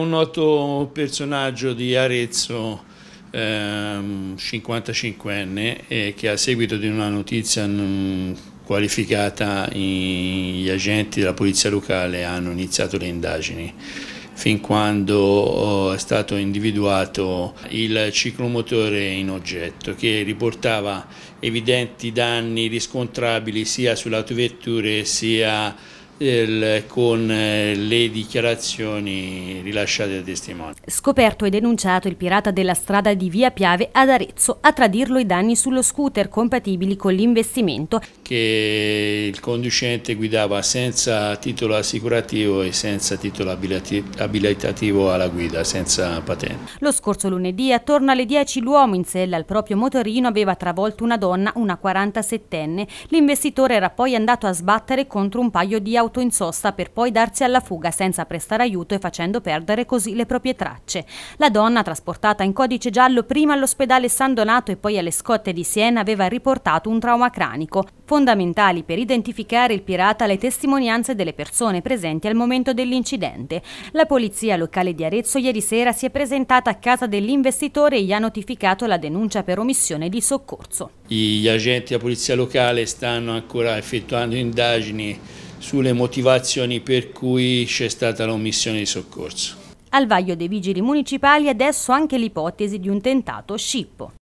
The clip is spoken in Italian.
un noto personaggio di Arezzo, ehm, 55enne, e eh, che a seguito di una notizia mm, qualificata gli agenti della polizia locale hanno iniziato le indagini fin quando oh, è stato individuato il ciclomotore in oggetto che riportava evidenti danni riscontrabili sia sulle autovetture sia con eh, le dichiarazioni rilasciate dai testimoni. Scoperto e denunciato il pirata della strada di Via Piave ad Arezzo a tradirlo i danni sullo scooter compatibili con l'investimento. Che il conducente guidava senza titolo assicurativo e senza titolo abilitativo alla guida, senza patente. Lo scorso lunedì attorno alle 10 l'uomo in sella al proprio motorino aveva travolto una donna, una 47enne. L'investitore era poi andato a sbattere contro un paio di auto auto in sosta per poi darsi alla fuga senza prestare aiuto e facendo perdere così le proprie tracce. La donna, trasportata in codice giallo prima all'ospedale San Donato e poi alle scotte di Siena, aveva riportato un trauma cranico, fondamentali per identificare il pirata le testimonianze delle persone presenti al momento dell'incidente. La polizia locale di Arezzo ieri sera si è presentata a casa dell'investitore e gli ha notificato la denuncia per omissione di soccorso. Gli agenti della polizia locale stanno ancora effettuando indagini sulle motivazioni per cui c'è stata l'omissione di soccorso. Al vaglio dei vigili municipali adesso anche l'ipotesi di un tentato scippo.